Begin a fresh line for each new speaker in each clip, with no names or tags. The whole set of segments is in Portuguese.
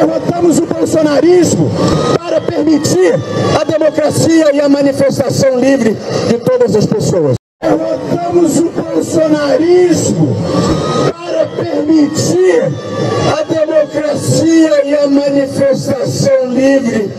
Derrotamos o bolsonarismo para permitir a democracia e a manifestação livre de todas as pessoas. Derrotamos o bolsonarismo para permitir a democracia e a manifestação livre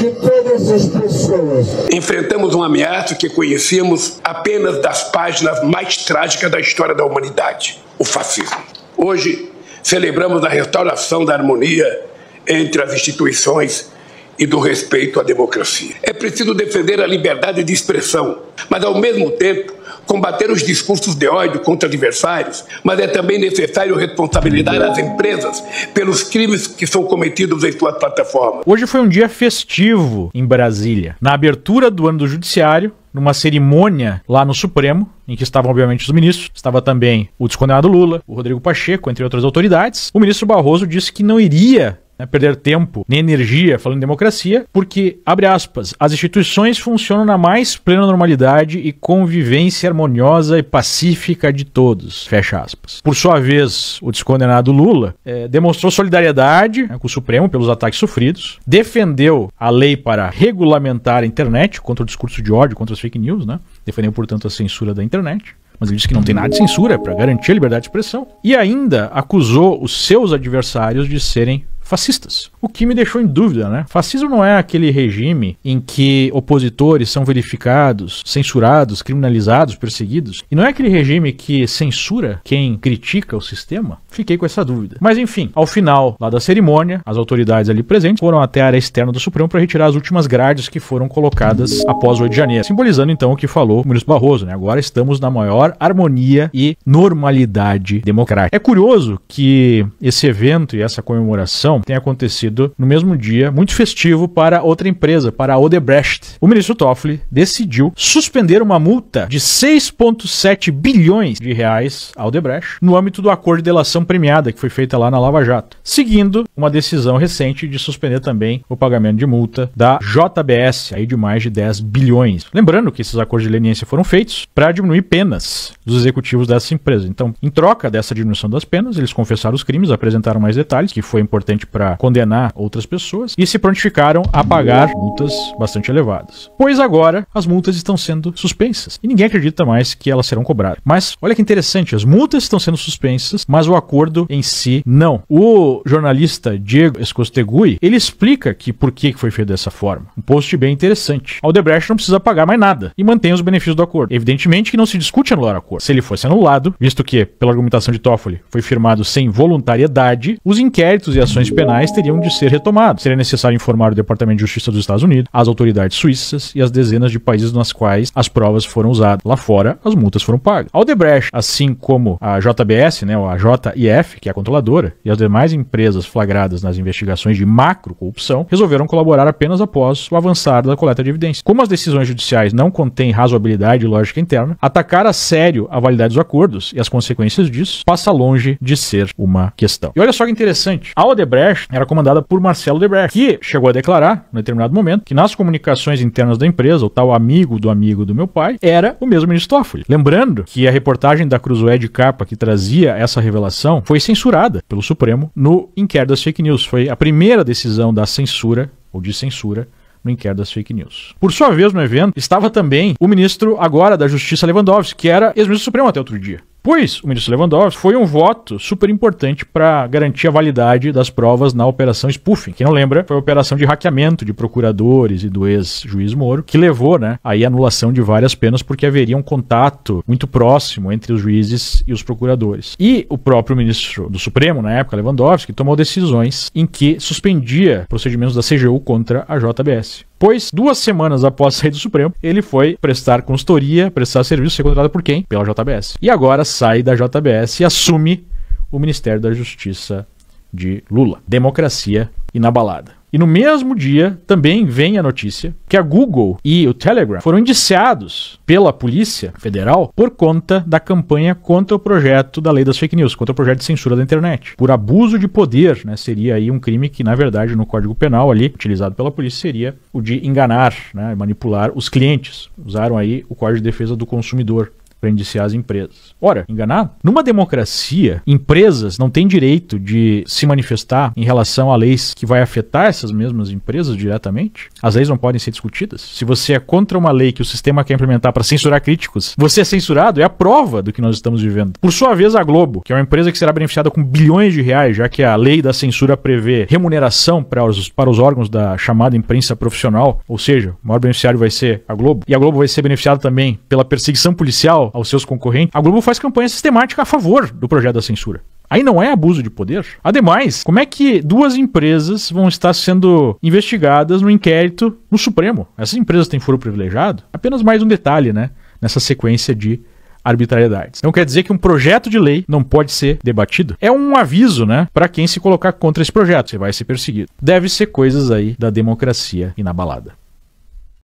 de todas as pessoas. Enfrentamos uma ameaça que conhecíamos apenas das páginas mais trágicas da história da humanidade: o fascismo. Hoje, celebramos a restauração da harmonia entre as instituições e do respeito à democracia. É preciso defender a liberdade de expressão, mas ao mesmo tempo combater os discursos de ódio contra adversários, mas é também necessário responsabilizar as empresas pelos crimes que são cometidos em suas plataformas. Hoje foi um dia festivo em Brasília. Na abertura do ano do judiciário, numa cerimônia lá no Supremo, em que estavam, obviamente, os ministros, estava também o descondenado Lula, o Rodrigo Pacheco, entre outras autoridades, o ministro Barroso disse que não iria né, perder tempo nem energia falando em democracia, porque, abre aspas, as instituições funcionam na mais plena normalidade e convivência harmoniosa e pacífica de todos, fecha aspas. Por sua vez, o descondenado Lula é, demonstrou solidariedade né, com o Supremo pelos ataques sofridos, defendeu a lei para regulamentar a internet contra o discurso de ódio, contra as fake news, né? defendeu, portanto, a censura da internet mas ele disse que não tem nada de censura é para garantir a liberdade de expressão, e ainda acusou os seus adversários de serem fascistas. O que me deixou em dúvida, né? Fascismo não é aquele regime em que opositores são verificados, censurados, criminalizados, perseguidos. E não é aquele regime que censura quem critica o sistema? Fiquei com essa dúvida. Mas enfim, ao final lá da cerimônia, as autoridades ali presentes foram até a área externa do Supremo para retirar as últimas grades que foram colocadas após o 8 de janeiro, simbolizando então o que falou o ministro Barroso, né? Agora estamos na maior harmonia e normalidade democrática. É curioso que esse evento e essa comemoração tem acontecido no mesmo dia, muito festivo para outra empresa, para a Odebrecht. O ministro Toffoli decidiu suspender uma multa de 6,7 bilhões de reais à Odebrecht no âmbito do acordo de delação premiada que foi feita lá na Lava Jato, seguindo uma decisão recente de suspender também o pagamento de multa da JBS, aí de mais de 10 bilhões. Lembrando que esses acordos de leniência foram feitos para diminuir penas dos executivos dessa empresa. Então, em troca dessa diminuição das penas, eles confessaram os crimes, apresentaram mais detalhes, que foi importante para condenar outras pessoas e se prontificaram a pagar multas bastante elevadas. Pois agora as multas estão sendo suspensas e ninguém acredita mais que elas serão cobradas. Mas olha que interessante, as multas estão sendo suspensas, mas o acordo em si não. O jornalista Diego Escostegui, ele explica que por que foi feito dessa forma. Um post bem interessante. A Odebrecht não precisa pagar mais nada e mantém os benefícios do acordo. Evidentemente que não se discute anular o acordo. Se ele fosse anulado, visto que, pela argumentação de Toffoli, foi firmado sem voluntariedade, os inquéritos e ações penais teriam de ser retomados. Seria necessário informar o Departamento de Justiça dos Estados Unidos, as autoridades suíças e as dezenas de países nas quais as provas foram usadas. Lá fora, as multas foram pagas. A Odebrecht, assim como a JBS, né, ou a JIF, que é a controladora, e as demais empresas flagradas nas investigações de macro corrupção, resolveram colaborar apenas após o avançar da coleta de evidências. Como as decisões judiciais não contêm razoabilidade e lógica interna, atacar a sério a validade dos acordos e as consequências disso passa longe de ser uma questão. E olha só que interessante, a Odebrecht Odebrecht era comandada por Marcelo Odebrecht, que chegou a declarar, em determinado momento, que nas comunicações internas da empresa, o tal amigo do amigo do meu pai era o mesmo ministro Toffoli. Lembrando que a reportagem da Cruzoé de Capa que trazia essa revelação foi censurada pelo Supremo no inquérito das fake news. Foi a primeira decisão da censura, ou de censura, no inquérito das fake news. Por sua vez, no evento, estava também o ministro agora da Justiça Lewandowski, que era ex-ministro Supremo até outro dia. Pois o ministro Lewandowski foi um voto super importante para garantir a validade das provas na Operação Spoofing. Quem não lembra, foi a operação de hackeamento de procuradores e do ex-juiz Moro, que levou né, aí à anulação de várias penas porque haveria um contato muito próximo entre os juízes e os procuradores. E o próprio ministro do Supremo, na época, Lewandowski, tomou decisões em que suspendia procedimentos da CGU contra a JBS. Depois, duas semanas após sair do Supremo, ele foi prestar consultoria, prestar serviço, ser contratado por quem? Pela JBS. E agora sai da JBS e assume o Ministério da Justiça de Lula. Democracia inabalada. E no mesmo dia também vem a notícia que a Google e o Telegram foram indiciados pela Polícia Federal por conta da campanha contra o projeto da lei das fake news, contra o projeto de censura da internet. Por abuso de poder, né, seria aí um crime que, na verdade, no Código Penal ali, utilizado pela polícia, seria o de enganar, né, manipular os clientes. Usaram aí o Código de Defesa do Consumidor para indiciar as empresas. Ora, enganar? Numa democracia, empresas não têm direito de se manifestar em relação a leis que vai afetar essas mesmas empresas diretamente? As leis não podem ser discutidas? Se você é contra uma lei que o sistema quer implementar para censurar críticos, você é censurado? É a prova do que nós estamos vivendo. Por sua vez, a Globo, que é uma empresa que será beneficiada com bilhões de reais, já que a lei da censura prevê remuneração para os, para os órgãos da chamada imprensa profissional, ou seja, o maior beneficiário vai ser a Globo, e a Globo vai ser beneficiada também pela perseguição policial aos seus concorrentes, a Globo faz campanha sistemática a favor do projeto da censura. Aí não é abuso de poder? Ademais, como é que duas empresas vão estar sendo investigadas no inquérito no Supremo? Essas empresas têm foro privilegiado? Apenas mais um detalhe, né? Nessa sequência de arbitrariedades. Então quer dizer que um projeto de lei não pode ser debatido? É um aviso, né, para quem se colocar contra esse projeto, você vai ser perseguido. Deve ser coisas aí da democracia inabalada.